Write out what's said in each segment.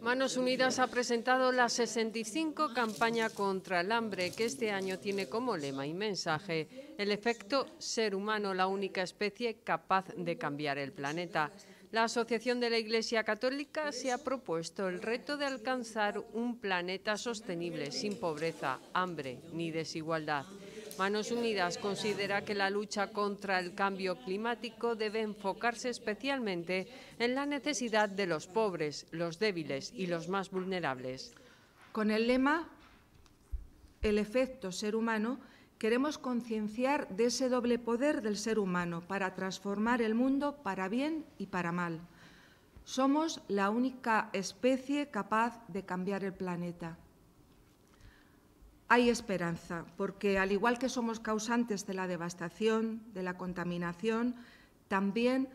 Manos Unidas ha presentado la 65 campaña contra el hambre, que este año tiene como lema y mensaje el efecto ser humano, la única especie capaz de cambiar el planeta. La Asociación de la Iglesia Católica se ha propuesto el reto de alcanzar un planeta sostenible, sin pobreza, hambre ni desigualdad. Manos Unidas considera que la lucha contra el cambio climático debe enfocarse especialmente en la necesidad de los pobres, los débiles y los más vulnerables. Con el lema El efecto ser humano, queremos concienciar de ese doble poder del ser humano para transformar el mundo para bien y para mal. Somos la única especie capaz de cambiar el planeta hay esperanza, porque al igual que somos causantes de la devastación, de la contaminación, también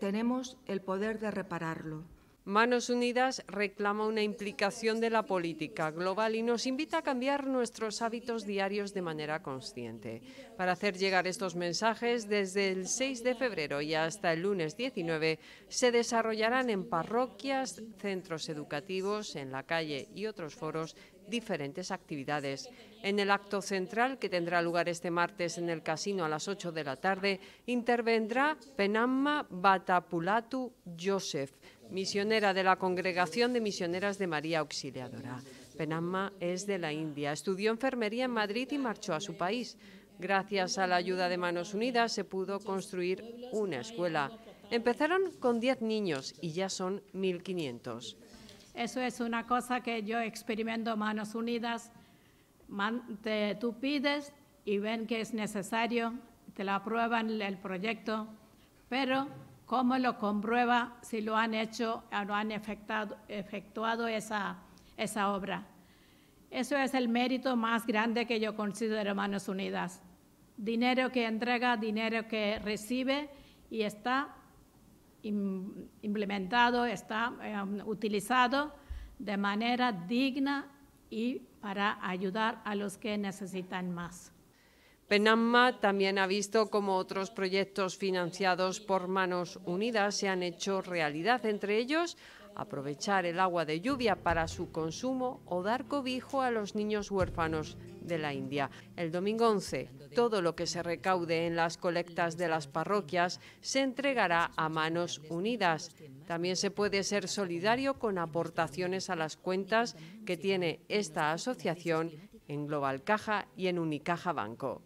tenemos el poder de repararlo. Manos Unidas reclama una implicación de la política global y nos invita a cambiar nuestros hábitos diarios de manera consciente. Para hacer llegar estos mensajes, desde el 6 de febrero y hasta el lunes 19, se desarrollarán en parroquias, centros educativos, en la calle y otros foros diferentes actividades. En el acto central, que tendrá lugar este martes en el casino a las 8 de la tarde, intervendrá Penamma Batapulatu Joseph, misionera de la Congregación de Misioneras de María Auxiliadora. Penamma es de la India, estudió enfermería en Madrid y marchó a su país. Gracias a la ayuda de Manos Unidas se pudo construir una escuela. Empezaron con 10 niños y ya son 1.500. Eso es una cosa que yo experimento manos unidas. tú pides y ven que es necesario, te lo aprueban el proyecto, pero ¿cómo lo comprueba si lo han hecho o no han efectuado, esa obra? Eso es el mérito más grande que yo considero Manos Unidas. Dinero que entrega, dinero que recibe y está implementado, está em, utilizado de manera digna y para ayudar a los que necesitan más. Penamma también ha visto cómo otros proyectos financiados por Manos Unidas se han hecho realidad, entre ellos aprovechar el agua de lluvia para su consumo o dar cobijo a los niños huérfanos de la India. El domingo 11, todo lo que se recaude en las colectas de las parroquias se entregará a manos unidas. También se puede ser solidario con aportaciones a las cuentas que tiene esta asociación en Global Caja y en Unicaja Banco.